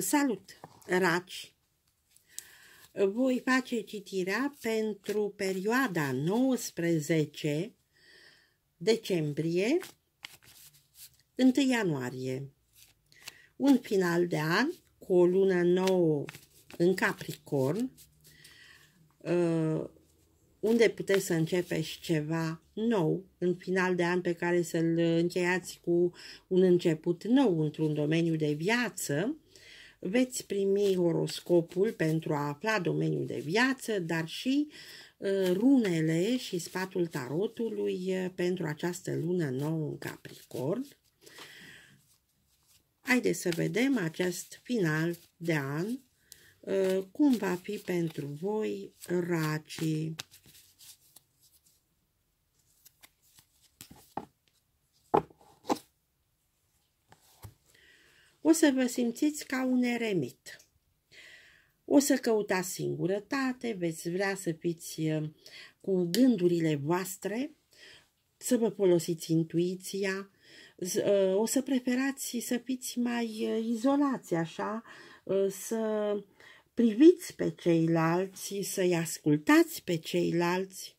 Salut, raci! Voi face citirea pentru perioada 19 decembrie 1 ianuarie. Un final de an cu o lună nouă în Capricorn, uh, unde puteți să începeți ceva nou în final de an pe care să-l încheiați cu un început nou într-un domeniu de viață, veți primi horoscopul pentru a afla domeniul de viață, dar și ă, runele și sfatul tarotului ă, pentru această lună nouă în Capricorn. Haideți să vedem acest final de an ă, cum va fi pentru voi racii. o să vă simțiți ca un eremit. O să căutați singurătate, veți vrea să fiți cu gândurile voastre, să vă folosiți intuiția, o să preferați să fiți mai izolați așa, să priviți pe ceilalți, să-i ascultați pe ceilalți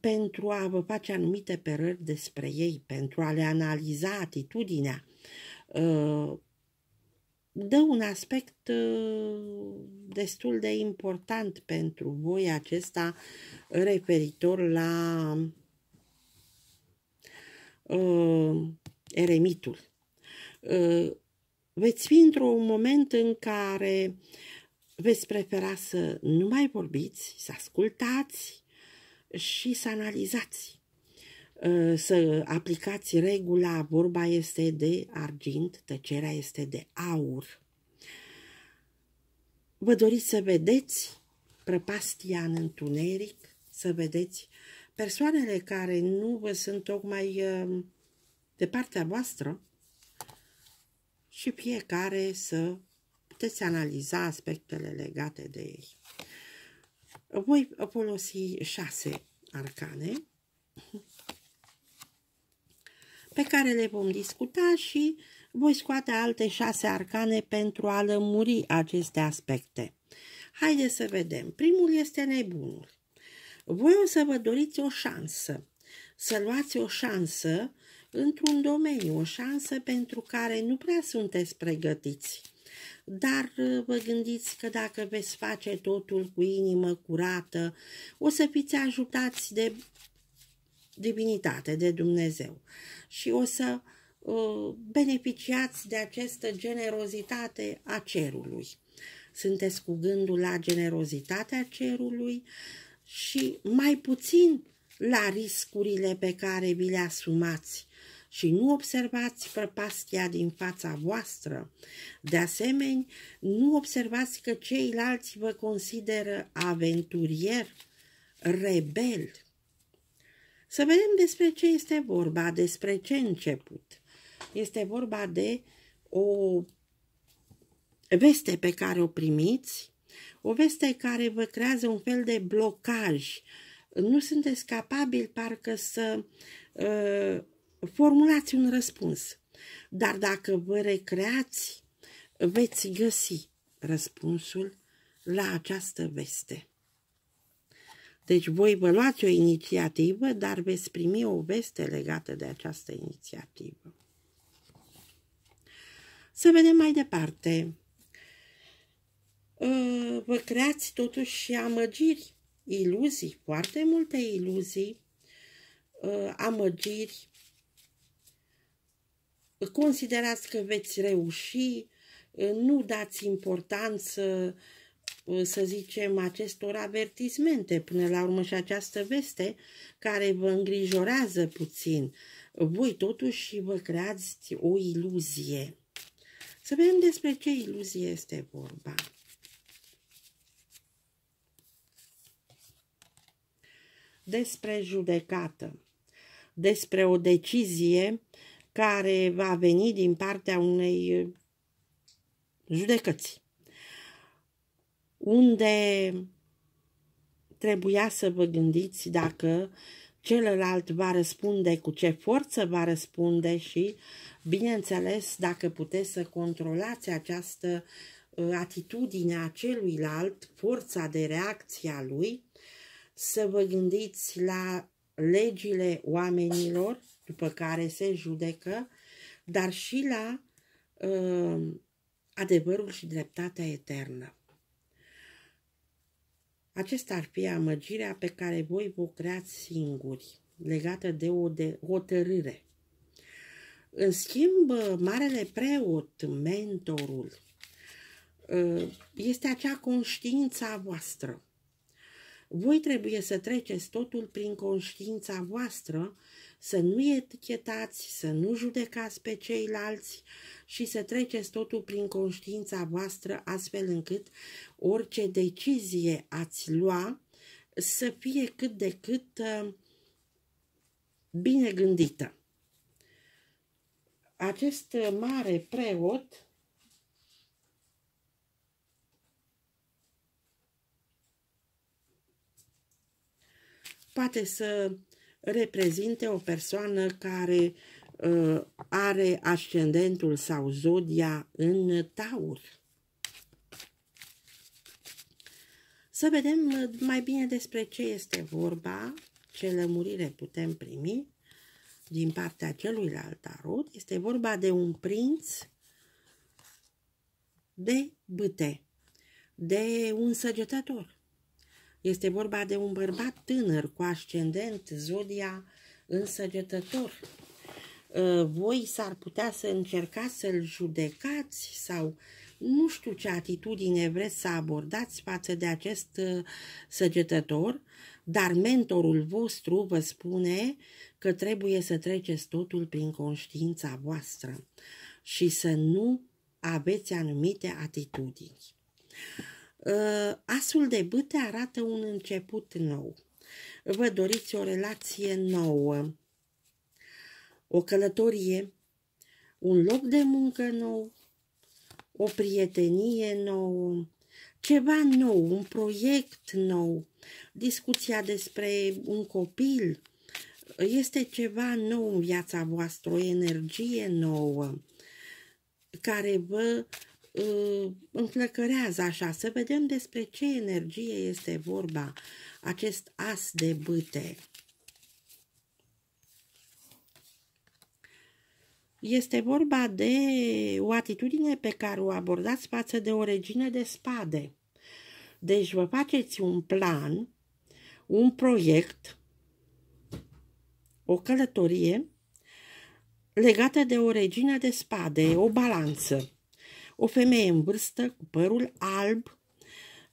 pentru a vă face anumite păreri despre ei, pentru a le analiza atitudinea, dă un aspect uh, destul de important pentru voi acesta referitor la uh, eremitul. Uh, veți fi într-un moment în care veți prefera să nu mai vorbiți, să ascultați și să analizați Ă, să aplicați regula, vorba este de argint, tăcerea este de aur. Vă doriți să vedeți prăpastia în întuneric, să vedeți persoanele care nu vă sunt tocmai ă, de partea voastră și fiecare să puteți analiza aspectele legate de ei. Voi folosi șase arcane pe care le vom discuta și voi scoate alte șase arcane pentru a lămuri aceste aspecte. Haideți să vedem. Primul este nebunul. Voi o să vă doriți o șansă, să luați o șansă într-un domeniu, o șansă pentru care nu prea sunteți pregătiți. Dar uh, vă gândiți că dacă veți face totul cu inimă curată, o să fiți ajutați de divinitate, de Dumnezeu. Și o să uh, beneficiați de această generozitate a cerului. Sunteți cu gândul la generozitatea cerului și mai puțin la riscurile pe care vi le asumați și nu observați prăpastia din fața voastră. De asemenea, nu observați că ceilalți vă consideră aventurier, rebel. Să vedem despre ce este vorba, despre ce început. Este vorba de o veste pe care o primiți, o veste care vă creează un fel de blocaj. Nu sunteți capabili parcă să uh, formulați un răspuns. Dar dacă vă recreați, veți găsi răspunsul la această veste. Deci voi vă luați o inițiativă, dar veți primi o veste legată de această inițiativă. Să vedem mai departe. Ă, vă creați totuși amăgiri, iluzii, foarte multe iluzii, ă, amăgiri. Considerați că veți reuși, nu dați importanță uh, Uh, să zicem, acestor avertismente, până la urmă și această veste care vă îngrijorează puțin. Voi totuși vă creați o iluzie. Să vedem despre ce iluzie este vorba. Despre judecată, despre o decizie care va veni din partea unei judecăți unde trebuia să vă gândiți dacă celălalt va răspunde, cu ce forță va răspunde și, bineînțeles, dacă puteți să controlați această uh, atitudine a celuilalt, forța de reacție a lui, să vă gândiți la legile oamenilor după care se judecă, dar și la uh, adevărul și dreptatea eternă. Acesta ar fi amăgirea pe care voi vă creați singuri, legată de o de hotărâre. În schimb, marele preot, mentorul, este acea conștiința voastră. Voi trebuie să treceți totul prin conștiința voastră să nu etichetați, să nu judecați pe ceilalți și să treceți totul prin conștiința voastră astfel încât orice decizie ați lua să fie cât de cât uh, bine gândită. Acest uh, mare preot poate să reprezinte o persoană care uh, are ascendentul sau zodia în taur. Să vedem uh, mai bine despre ce este vorba, ce lămurire putem primi din partea celuilalt tarot. Este vorba de un prinț de băte, de un săgetător, este vorba de un bărbat tânăr cu ascendent zodia însăgetător. Ă, voi s-ar putea să încercați să-l judecați sau nu știu ce atitudine vreți să abordați față de acest ă, săgetător, dar mentorul vostru vă spune că trebuie să treceți totul prin conștiința voastră și să nu aveți anumite atitudini. Ă, Asul de bâte arată un început nou. Vă doriți o relație nouă, o călătorie, un loc de muncă nou, o prietenie nouă, ceva nou, un proiect nou, discuția despre un copil, este ceva nou în viața voastră, o energie nouă care vă uh, Uh, înflăcărează așa, să vedem despre ce energie este vorba, acest as de bâte. Este vorba de o atitudine pe care o abordați față de o regină de spade. Deci vă faceți un plan, un proiect, o călătorie legată de o regină de spade, o balanță o femeie în vârstă cu părul alb,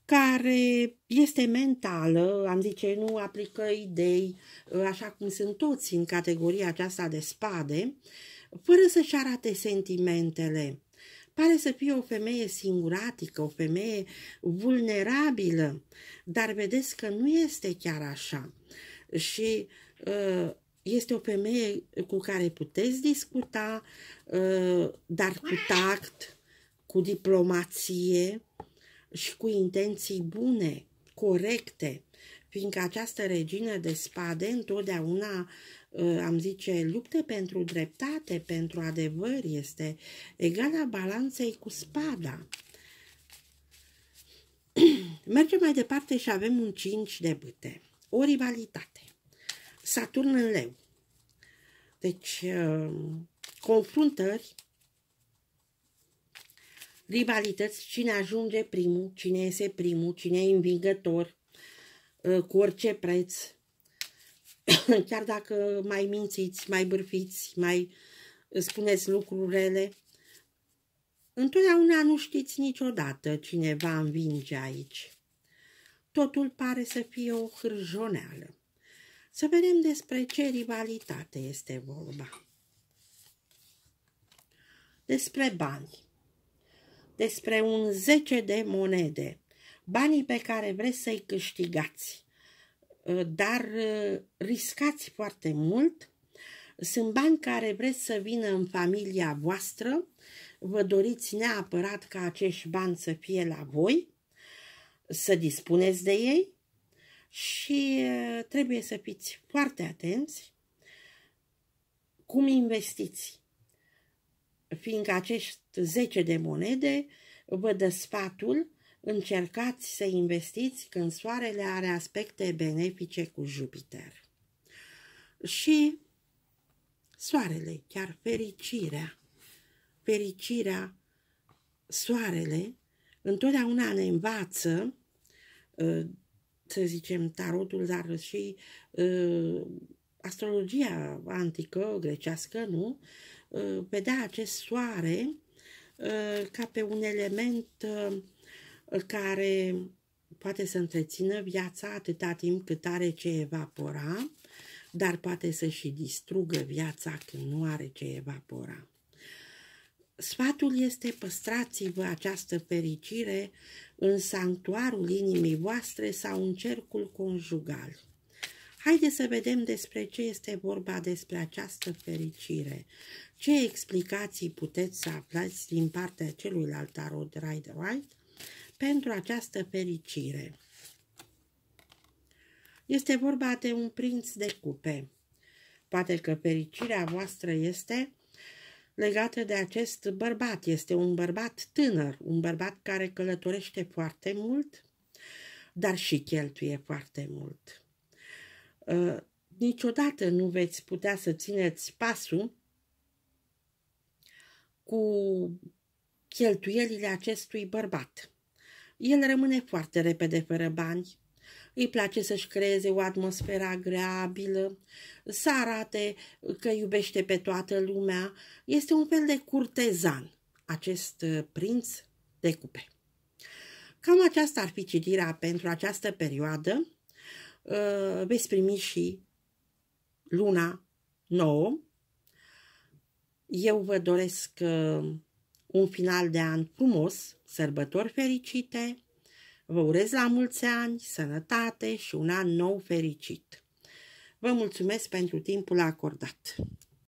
care este mentală, am zice, nu aplică idei, ă, așa cum sunt toți în categoria aceasta de spade, fără să-și arate sentimentele. Pare să fie o femeie singuratică, o femeie vulnerabilă, dar vedeți că nu este chiar așa. Și ă, este o femeie cu care puteți discuta, ă, dar cu tact, cu diplomație și cu intenții bune, corecte, fiindcă această regină de spade întotdeauna ă, am zice, lupte pentru dreptate, pentru adevăr, este egala balanței cu spada. Mergem mai departe și avem un 5 de bâte. O rivalitate. Saturn în leu. Deci, ă, confruntări rivalități, cine ajunge primul, cine iese primul, cine e învingător, ă, cu orice preț, chiar dacă mai mințiți, mai bârfiți, mai spuneți lucrurile, întotdeauna nu știți niciodată cine va învinge aici. Totul pare să fie o hârjoneală. Să vedem despre ce rivalitate este vorba. Despre bani despre un zece de monede, banii pe care vreți să-i câștigați, uh, dar uh, riscați foarte mult, sunt bani care vreți să vină în familia voastră, vă doriți neapărat ca acești bani să fie la voi, să dispuneți de ei și uh, trebuie să fiți foarte atenți cum investiți fiindcă acești zece de monede vă dă sfatul, încercați să investiți când soarele are aspecte benefice cu Jupiter. Și soarele, chiar fericirea, fericirea, soarele, întotdeauna ne învață, uh, să zicem, tarotul, dar și uh, astrologia antică, grecească, nu? Uh, vedea acest soare uh, ca pe un element uh, care poate să întrețină viața atâta timp cât are ce evapora, dar poate să și distrugă viața când nu are ce evapora. Sfatul este păstrați-vă această fericire în sanctuarul inimii voastre sau în cercul conjugal. Haideți să vedem despre ce este vorba despre această fericire. Ce explicații puteți să aflați din partea celuilalt tarot Rider Right pentru această fericire? Este vorba de un prinț de cupe. Poate că fericirea voastră este legată de acest bărbat. Este un bărbat tânăr, un bărbat care călătorește foarte mult, dar și cheltuie foarte mult. Uh, niciodată nu veți putea să țineți pasul cu cheltuielile acestui bărbat. El rămâne foarte repede fără bani, îi place să-și creeze o atmosferă agreabilă, să arate că iubește pe toată lumea. Este un fel de curtezan, acest uh, prinț de cupe. Cam aceasta ar fi citirea pentru această perioadă. Uh, veți primi și luna nouă. Eu vă doresc uh, un final de an frumos, sărbători fericite, vă urez la mulți ani, sănătate și un an nou fericit. Vă mulțumesc pentru timpul acordat.